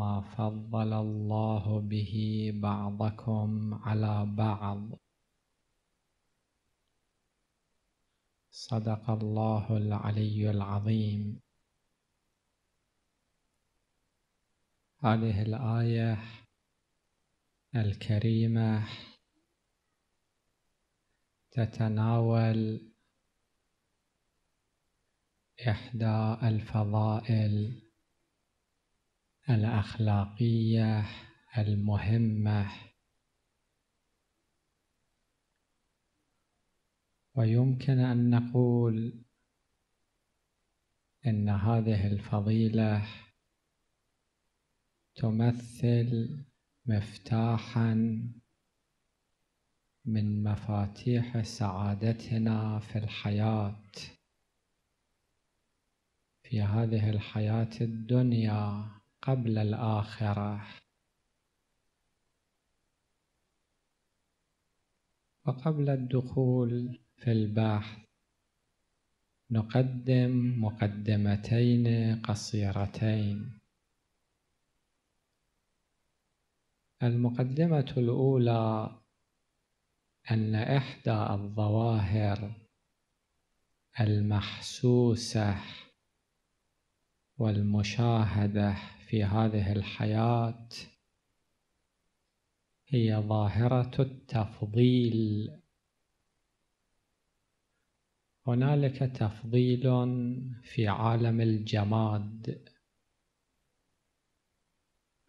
ما فضل الله به بعضكم على بعض صدق الله العلي العظيم هذه الآية الكريمة تتناول إحدى الفضائل الأخلاقية المهمة ويمكن أن نقول إن هذه الفضيلة تمثل مفتاحا من مفاتيح سعادتنا في الحياة في هذه الحياة الدنيا قبل الآخرة وقبل الدخول في البحث نقدم مقدمتين قصيرتين المقدمة الأولى أن إحدى الظواهر المحسوسة والمشاهدة في هذه الحياة هي ظاهرة التفضيل هنالك تفضيل في عالم الجماد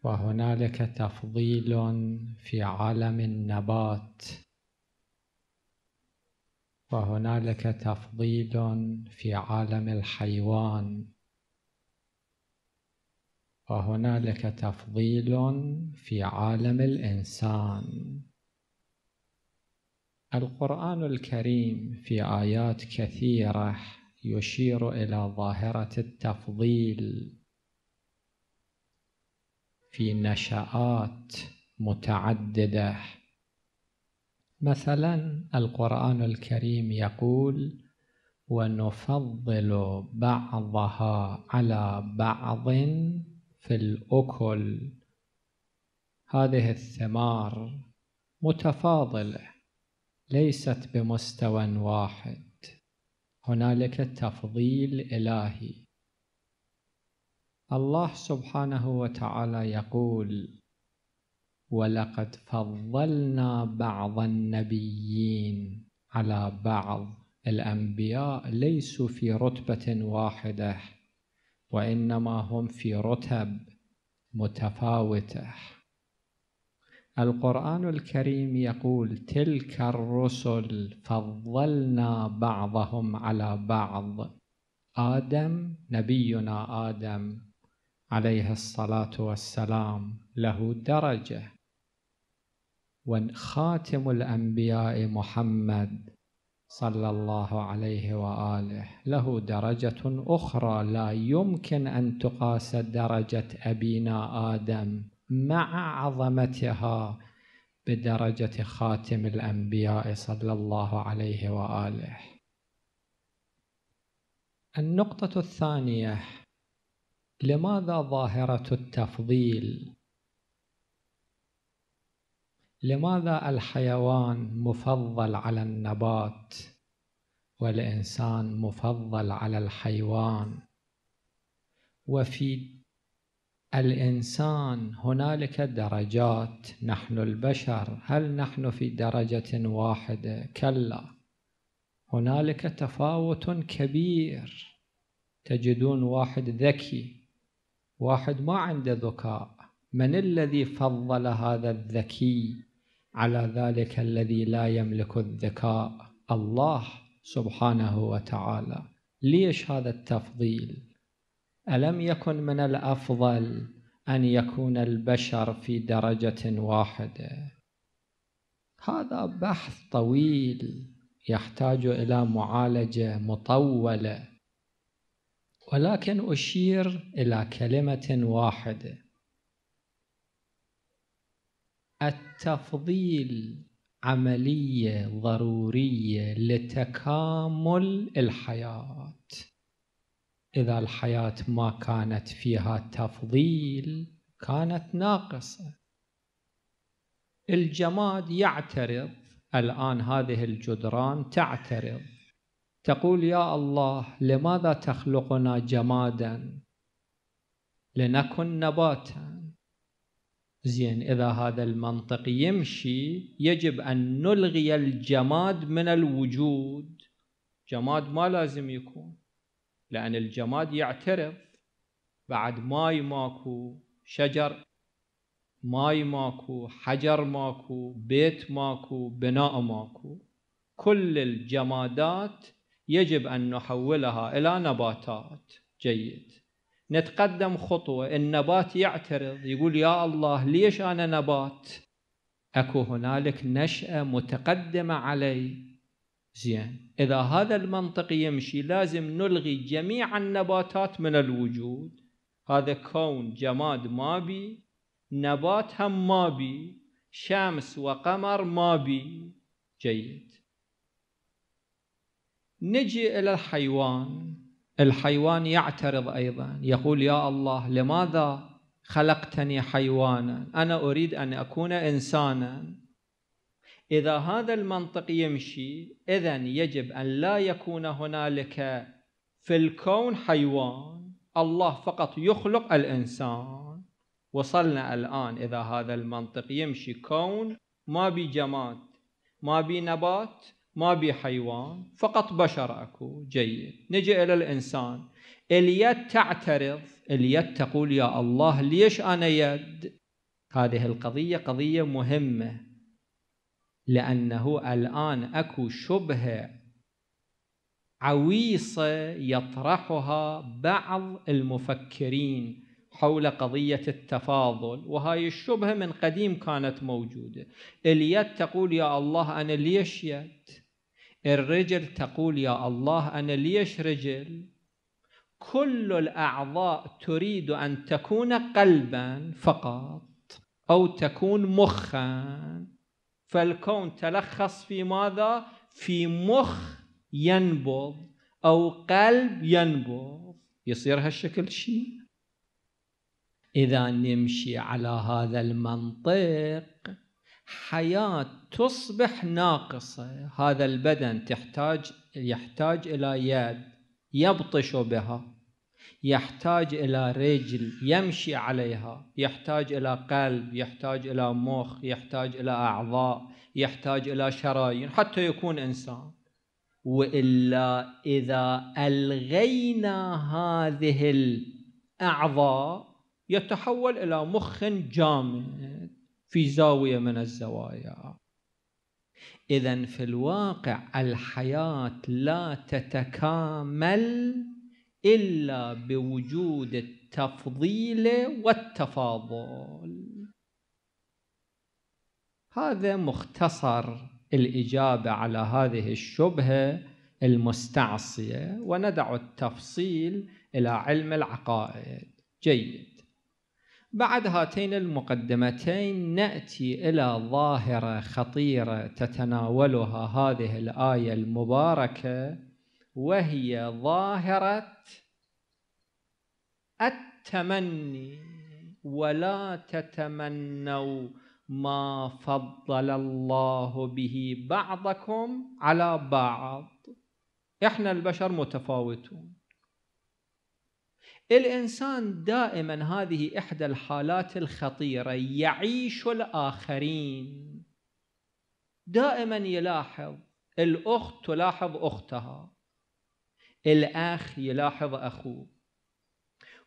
وهنالك تفضيل في عالم النبات وهنالك تفضيل في عالم الحيوان وهنالك تفضيل في عالم الإنسان القرآن الكريم في آيات كثيرة يشير إلى ظاهرة التفضيل في نشآت متعددة مثلا القرآن الكريم يقول ونفضل بعضها على بعض في الأكل هذه الثمار متفاضلة ليست بمستوى واحد هنالك تفضيل إلهي الله سبحانه وتعالى يقول ولقد فضلنا بعض النبيين على بعض الأنبياء ليسوا في رتبة واحدة وإنما هم في رتب متفاوته القرآن الكريم يقول تلك الرسل فضلنا بعضهم على بعض آدم نبينا آدم عليه الصلاة والسلام له درجة وخاتم الأنبياء محمد صلى الله عليه واله له درجه اخرى لا يمكن ان تقاس درجه ابينا ادم مع عظمتها بدرجه خاتم الانبياء صلى الله عليه واله النقطه الثانيه لماذا ظاهره التفضيل لماذا الحيوان مفضل على النبات والإنسان مفضل على الحيوان وفي الإنسان هنالك درجات نحن البشر هل نحن في درجة واحدة؟ كلا هنالك تفاوت كبير تجدون واحد ذكي واحد ما عنده ذكاء من الذي فضل هذا الذكي على ذلك الذي لا يملك الذكاء الله سبحانه وتعالى ليش هذا التفضيل ألم يكن من الأفضل أن يكون البشر في درجة واحدة هذا بحث طويل يحتاج إلى معالجة مطولة ولكن أشير إلى كلمة واحدة التفضيل عملية ضرورية لتكامل الحياة إذا الحياة ما كانت فيها تفضيل كانت ناقصة الجماد يعترض الآن هذه الجدران تعترض تقول يا الله لماذا تخلقنا جمادا لنكن نباتا زين إذا هذا المنطق يمشي يجب أن نلغي الجماد من الوجود جماد ما لازم يكون لأن الجماد يعترض بعد ماي ماكو شجر ماي ماكو حجر ماكو بيت ماكو بناء ماكو كل الجمادات يجب أن نحولها إلى نباتات جيد نتقدم خطوة النبات يعترض يقول يا الله ليش أنا نبات أكو هنالك نشأة متقدمة علي زين إذا هذا المنطق يمشي لازم نلغي جميع النباتات من الوجود هذا كون جماد ما بي نبات هم ما بي شمس وقمر ما بي جيد نجي إلى الحيوان الحيوان يعترض أيضا يقول يا الله لماذا خلقتني حيوانا أنا أريد أن أكون إنسانا إذا هذا المنطق يمشي إذا يجب أن لا يكون هنالك في الكون حيوان الله فقط يخلق الإنسان وصلنا الآن إذا هذا المنطق يمشي كون ما بي جماد ما بي نبات ما بي حيوان فقط بشر اكو جيد نجي الى الانسان اليد تعترض اليد تقول يا الله ليش انا يد هذه القضيه قضيه مهمه لانه الان اكو شبهه عويصه يطرحها بعض المفكرين حول قضية التفاضل وهاي الشبهة من قديم كانت موجودة اليد تقول يا الله أنا ليش يد الرجل تقول يا الله أنا ليش رجل كل الأعضاء تريد أن تكون قلبا فقط أو تكون مخا فالكون تلخص في ماذا؟ في مخ ينبض أو قلب ينبض يصير هالشكل شيء إذا نمشي على هذا المنطق حياة تصبح ناقصة هذا البدن تحتاج يحتاج إلى يد يبطش بها يحتاج إلى رجل يمشي عليها يحتاج إلى قلب يحتاج إلى مخ يحتاج إلى أعضاء يحتاج إلى شرايين حتى يكون إنسان وإلا إذا ألغينا هذه الأعضاء يتحول إلى مخ جامد في زاوية من الزوايا إذا في الواقع الحياة لا تتكامل إلا بوجود التفضيل والتفاضل هذا مختصر الإجابة على هذه الشبهة المستعصية وندع التفصيل إلى علم العقائد جيد بعد هاتين المقدمتين ناتي الى ظاهره خطيره تتناولها هذه الايه المباركه وهي ظاهره التمني ولا تتمنوا ما فضل الله به بعضكم على بعض احنا البشر متفاوتون الإنسان دائما هذه إحدى الحالات الخطيرة يعيش الآخرين دائما يلاحظ الأخت تلاحظ أختها الأخ يلاحظ أخوه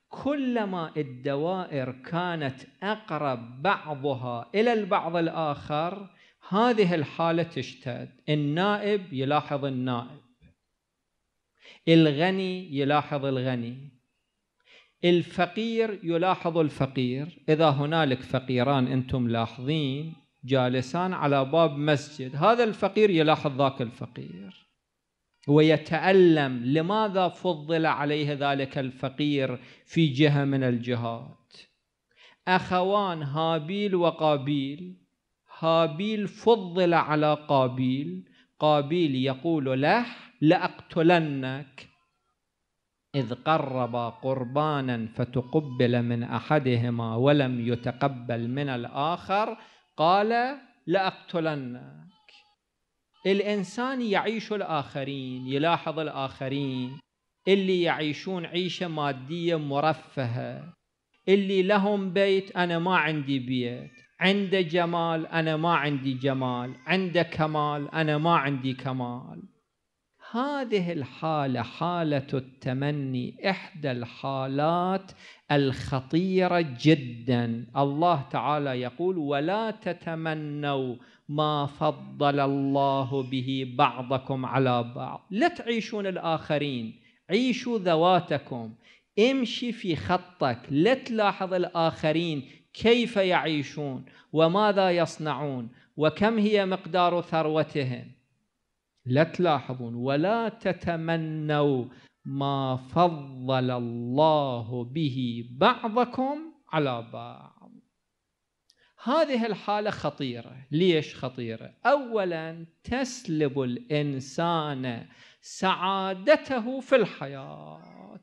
كلما الدوائر كانت أقرب بعضها إلى البعض الآخر هذه الحالة تشتد النائب يلاحظ النائب الغني يلاحظ الغني الفقير يلاحظ الفقير إذا هنالك فقيران أنتم لاحظين جالسان على باب مسجد هذا الفقير يلاحظ ذاك الفقير ويتألم لماذا فضل عليه ذلك الفقير في جهة من الجهات أخوان هابيل وقابيل هابيل فضل على قابيل قابيل يقول له لأقتلنك إذ قربا قربانا فتقبل من أحدهما ولم يتقبل من الآخر قال لأقتلنك الإنسان يعيش الآخرين يلاحظ الآخرين اللي يعيشون عيشة مادية مرفهة اللي لهم بيت أنا ما عندي بيت عنده جمال أنا ما عندي جمال عنده كمال أنا ما عندي كمال هذه الحالة حالة التمني إحدى الحالات الخطيرة جدا الله تعالى يقول ولا تتمنوا ما فضل الله به بعضكم على بعض لا تعيشون الآخرين عيشوا ذواتكم امشي في خطك لا تلاحظ الآخرين كيف يعيشون وماذا يصنعون وكم هي مقدار ثروتهم لا تلاحظون ولا تتمنوا ما فضل الله به بعضكم على بعض هذه الحالة خطيرة ليش خطيرة؟ أولا تسلب الإنسان سعادته في الحياة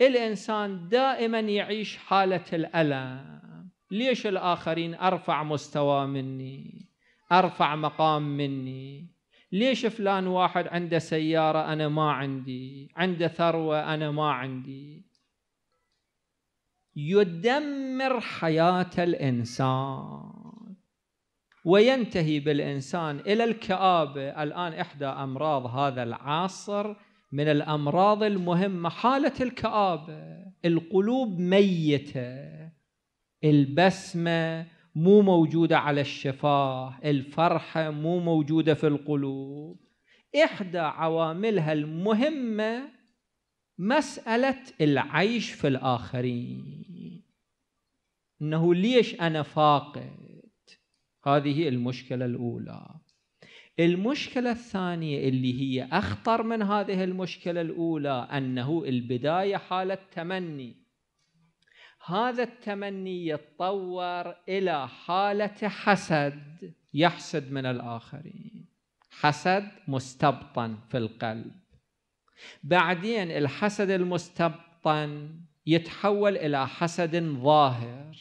الإنسان دائما يعيش حالة الألم ليش الآخرين أرفع مستوى مني أرفع مقام مني ليش فلان واحد عنده سيارة أنا ما عندي عنده ثروة أنا ما عندي يدمر حياة الإنسان وينتهي بالإنسان إلى الكآبة الآن إحدى أمراض هذا العصر من الأمراض المهمة حالة الكآبة القلوب ميتة البسمة مو موجودة على الشفاه الفرحة مو موجودة في القلوب إحدى عواملها المهمة مسألة العيش في الآخرين إنه ليش أنا فاقد هذه المشكلة الأولى المشكلة الثانية اللي هي أخطر من هذه المشكلة الأولى أنه البداية حالة تمني هذا التمني يتطور إلى حالة حسد يحسد من الآخرين حسد مستبطن في القلب بعدين الحسد المستبطن يتحول إلى حسد ظاهر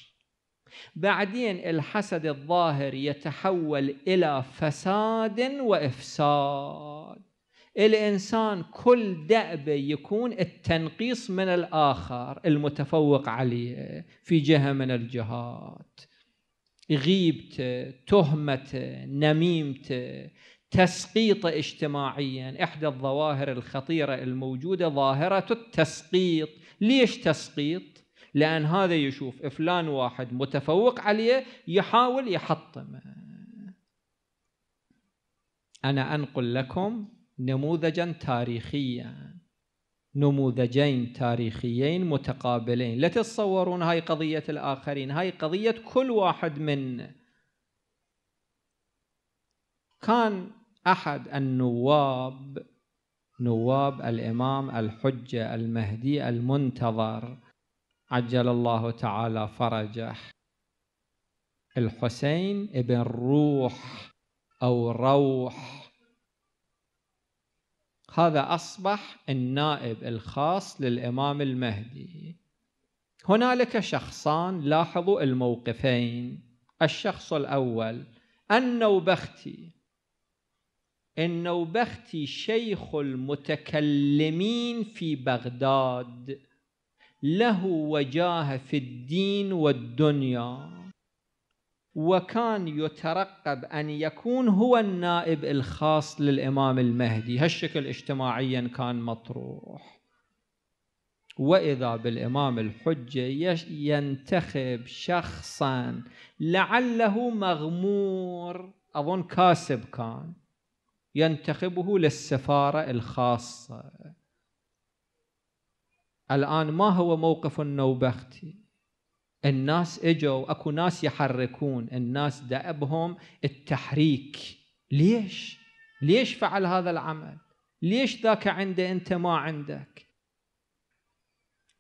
بعدين الحسد الظاهر يتحول إلى فساد وإفساد الإنسان كل دأبه يكون التنقيص من الآخر المتفوق عليه في جهة من الجهات غيبته تهمته نميمته تسقيطه اجتماعيا احدى الظواهر الخطيره الموجوده ظاهره التسقيط ليش تسقيط لان هذا يشوف فلان واحد متفوق عليه يحاول يحطمه انا انقل لكم نموذجا تاريخيا نموذجين تاريخيين متقابلين لا تتصورون هاي قضية الآخرين هاي قضية كل واحد منا كان أحد النواب نواب الإمام الحجة المهدي المنتظر عجل الله تعالى فرجه الحسين ابن روح أو روح هذا أصبح النائب الخاص للإمام المهدي هنالك شخصان لاحظوا الموقفين الشخص الأول النوبختي النوبختي شيخ المتكلمين في بغداد له وجاهه في الدين والدنيا وكان يترقب أن يكون هو النائب الخاص للإمام المهدي هالشكل اجتماعيا كان مطروح وإذا بالإمام الحجة ينتخب شخصا لعله مغمور أظن كاسب كان ينتخبه للسفارة الخاصة الآن ما هو موقف النوبختي الناس اجوا اكو ناس يحركون الناس دأبهم التحريك ليش ليش فعل هذا العمل ليش ذاك عنده انت ما عندك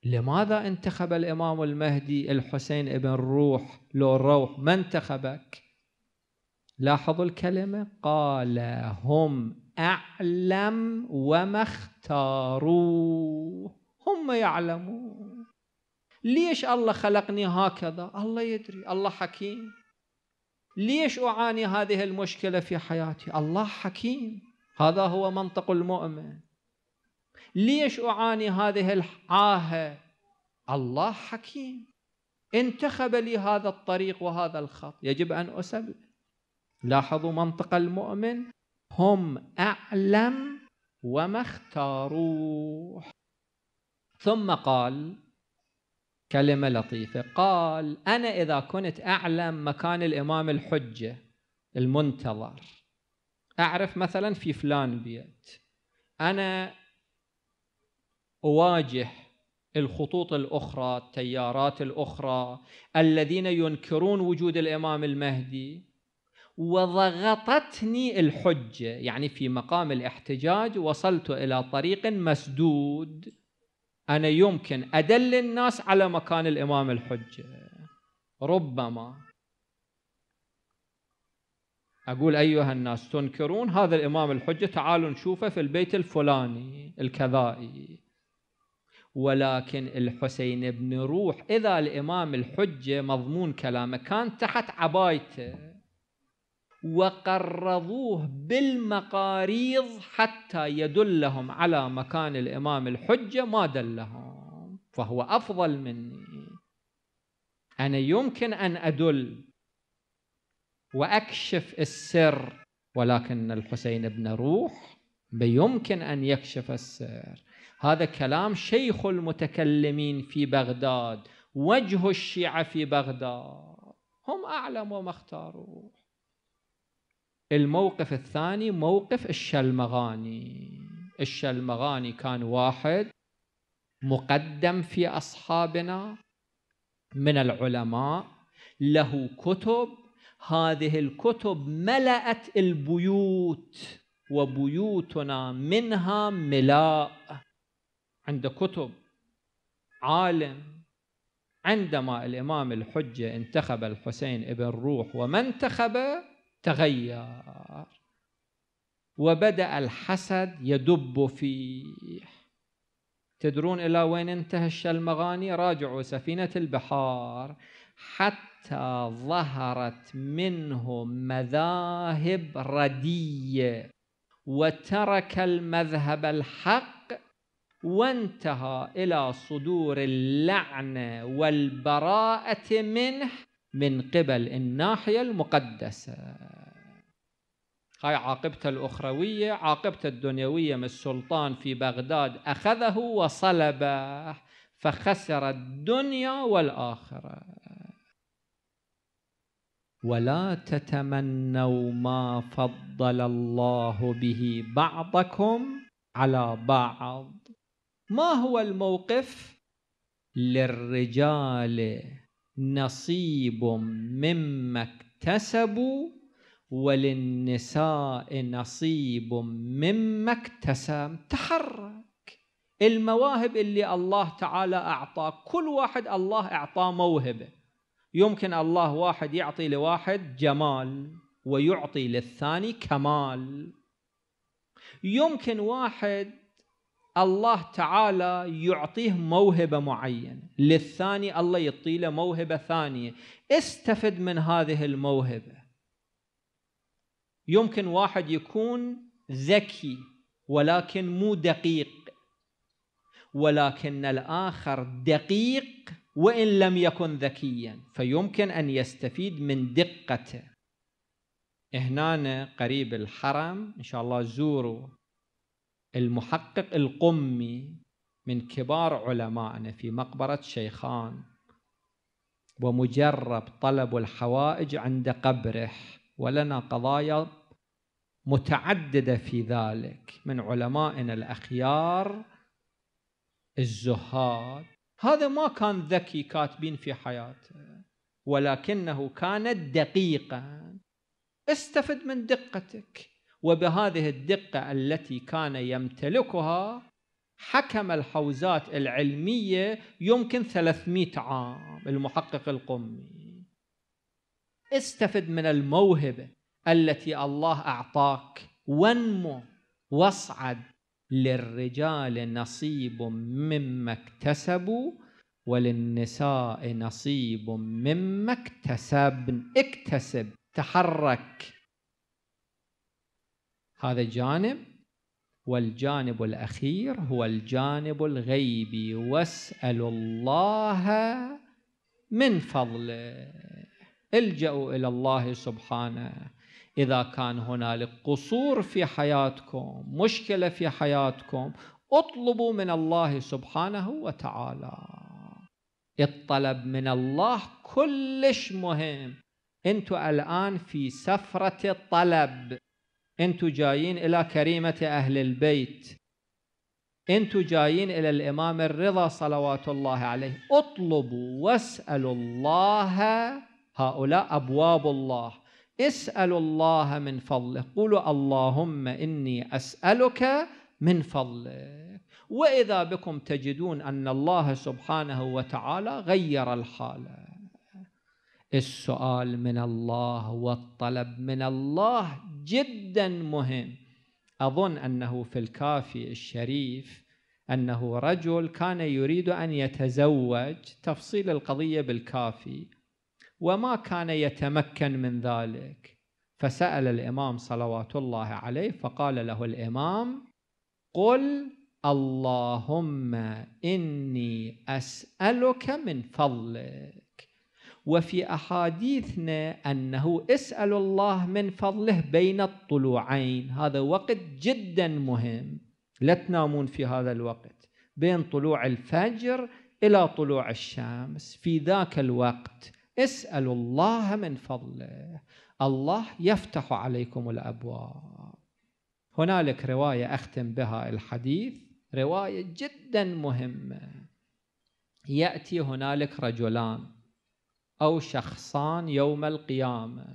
لماذا انتخب الامام المهدي الحسين ابن روح لو روح ما انتخبك لاحظوا الكلمه قال هم اعلم وما اختاروه هم يعلمون ليش الله خلقني هكذا الله يدري الله حكيم ليش أعاني هذه المشكلة في حياتي الله حكيم هذا هو منطق المؤمن ليش أعاني هذه العاهة الله حكيم انتخب لي هذا الطريق وهذا الخط يجب أن أسلم لاحظوا منطق المؤمن هم أعلم وما اختاروه ثم قال كلمة لطيفة قال أنا إذا كنت أعلم مكان الإمام الحجة المنتظر أعرف مثلا في فلان بيت أنا أواجه الخطوط الأخرى التيارات الأخرى الذين ينكرون وجود الإمام المهدي وضغطتني الحجة يعني في مقام الاحتجاج وصلت إلى طريق مسدود أنا يمكن أدل الناس على مكان الإمام الحجة ربما أقول أيها الناس تنكرون هذا الإمام الحجة تعالوا نشوفه في البيت الفلاني الكذائي ولكن الحسين بن روح إذا الإمام الحجة مضمون كلامه كان تحت عبايته وقرضوه بالمقاريض حتى يدلهم على مكان الإمام الحجة ما دلهم فهو أفضل مني أنا يمكن أن أدل وأكشف السر ولكن الحسين بن روح بيمكن أن يكشف السر هذا كلام شيخ المتكلمين في بغداد وجه الشيعة في بغداد هم أعلم وما اختاروه الموقف الثاني موقف الشلمغاني الشلمغاني كان واحد مقدم في أصحابنا من العلماء له كتب هذه الكتب ملأت البيوت وبيوتنا منها ملاء عند كتب عالم عندما الإمام الحجة انتخب الحسين ابن روح وما انتخبه تغير وبدأ الحسد يدب فيه تدرون إلى وين انتهى الشلمغاني راجعوا سفينة البحار حتى ظهرت منه مذاهب ردية وترك المذهب الحق وانتهى إلى صدور اللعنة والبراءة منه من قبل الناحية المقدسة هاي عاقبته الأخروية عاقبته الدنيوية من السلطان في بغداد أخذه وصلبه فخسر الدنيا والآخرة ولا تتمنوا ما فضل الله به بعضكم على بعض ما هو الموقف للرجال نصيب مما اكتسبوا وللنساء نصيب مما اكتسب تحرك المواهب اللي الله تعالى أعطاه كل واحد الله أعطاه موهبة يمكن الله واحد يعطي لواحد جمال ويعطي للثاني كمال يمكن واحد الله تعالى يعطيه موهبة معينة للثاني الله يعطي له موهبة ثانية استفد من هذه الموهبة يمكن واحد يكون ذكي ولكن مو دقيق ولكن الآخر دقيق وإن لم يكن ذكيا فيمكن أن يستفيد من دقته هنا قريب الحرم إن شاء الله زوروا المحقق القمي من كبار علمائنا في مقبرة شيخان ومجرب طلب الحوائج عند قبره ولنا قضايا متعددة في ذلك من علمائنا الأخيار الزهاد هذا ما كان ذكي كاتبين في حياته ولكنه كانت دقيقا استفد من دقتك وبهذه الدقة التي كان يمتلكها حكم الحوزات العلمية يمكن 300 عام المحقق القمي استفد من الموهبة التي الله أعطاك وانمو واصعد للرجال نصيب مما اكتسبوا وللنساء نصيب مما اكتسبن اكتسب تحرك هذا جانب والجانب الأخير هو الجانب الغيبي واسألوا الله من فضله الجأوا إلى الله سبحانه إذا كان هنالك قصور في حياتكم مشكلة في حياتكم اطلبوا من الله سبحانه وتعالى الطلب من الله كلش مهم انتم الآن في سفرة طلب أنتوا جايين إلى كريمة أهل البيت أنتوا جايين إلى الإمام الرضا صلوات الله عليه اطلبوا واسألوا الله هؤلاء أبواب الله اسألوا الله من فضله قولوا اللهم إني أسألك من فضلك وإذا بكم تجدون أن الله سبحانه وتعالى غير الحالة السؤال من الله والطلب من الله جدا مهم أظن أنه في الكافي الشريف أنه رجل كان يريد أن يتزوج تفصيل القضية بالكافي وما كان يتمكن من ذلك فسأل الإمام صلوات الله عليه فقال له الإمام قل اللهم إني أسألك من فضلك وفي أحاديثنا أنه اسأل الله من فضله بين الطلوعين هذا وقت جدا مهم لا تنامون في هذا الوقت بين طلوع الفجر إلى طلوع الشمس في ذاك الوقت اسألوا الله من فضله الله يفتح عليكم الأبواب هنالك رواية أختم بها الحديث رواية جدا مهمة يأتي هنالك رجلان أو شخصان يوم القيامة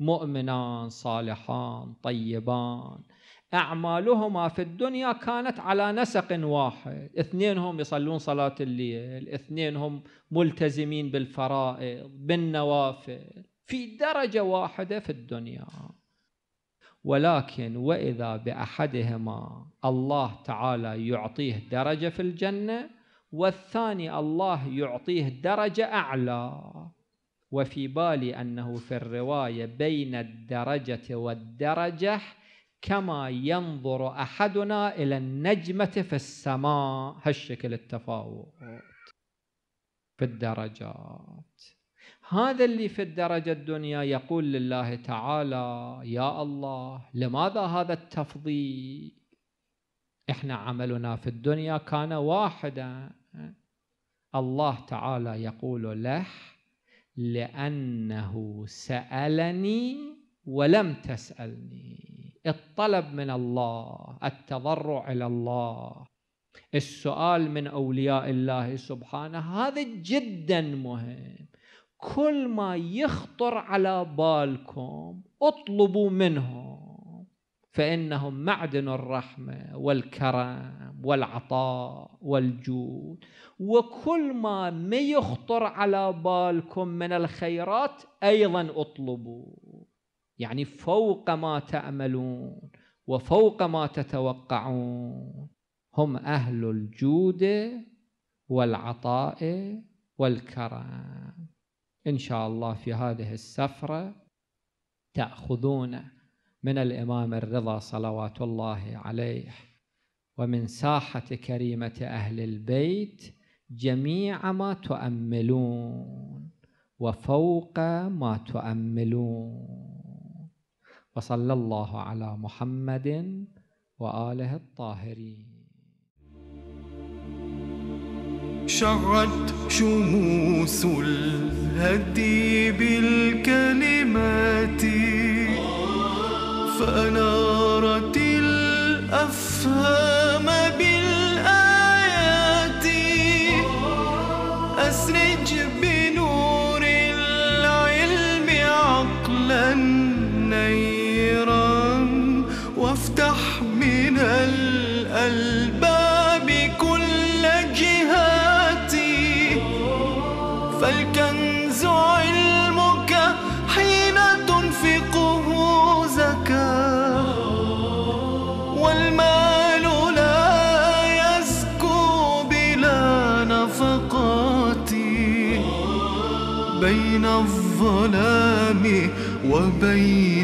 مؤمنان صالحان طيبان أعمالهما في الدنيا كانت على نسق واحد اثنين هم يصلون صلاة الليل اثنين هم ملتزمين بالفرائض بالنوافل في درجة واحدة في الدنيا ولكن وإذا بأحدهما الله تعالى يعطيه درجة في الجنة والثاني الله يعطيه درجة أعلى وفي بالي أنه في الرواية بين الدرجة والدرجة كما ينظر أحدنا إلى النجمة في السماء هالشكل التفاوت في الدرجات هذا اللي في الدرجة الدنيا يقول لله تعالى يا الله لماذا هذا التفضيل احنا عملنا في الدنيا كان واحدا الله تعالى يقول له لأنه سألني ولم تسألني الطلب من الله التضرع إلى الله السؤال من أولياء الله سبحانه هذا جدا مهم كل ما يخطر على بالكم اطلبوا منهم فإنهم معدن الرحمة والكرم والعطاء والجود وكل ما ما يخطر على بالكم من الخيرات أيضا اطلبوا يعني فوق ما تأملون وفوق ما تتوقعون هم أهل الجود والعطاء والكرم إن شاء الله في هذه السفرة تأخذونه من الإمام الرضا صلوات الله عليه ومن ساحة كريمة أهل البيت جميع ما تؤملون وفوق ما تؤملون وصلى الله على محمد وآله الطاهرين شعت شموس الهدي بالكلمات فأنارت الأفهام بالآيات أسرج 我悲。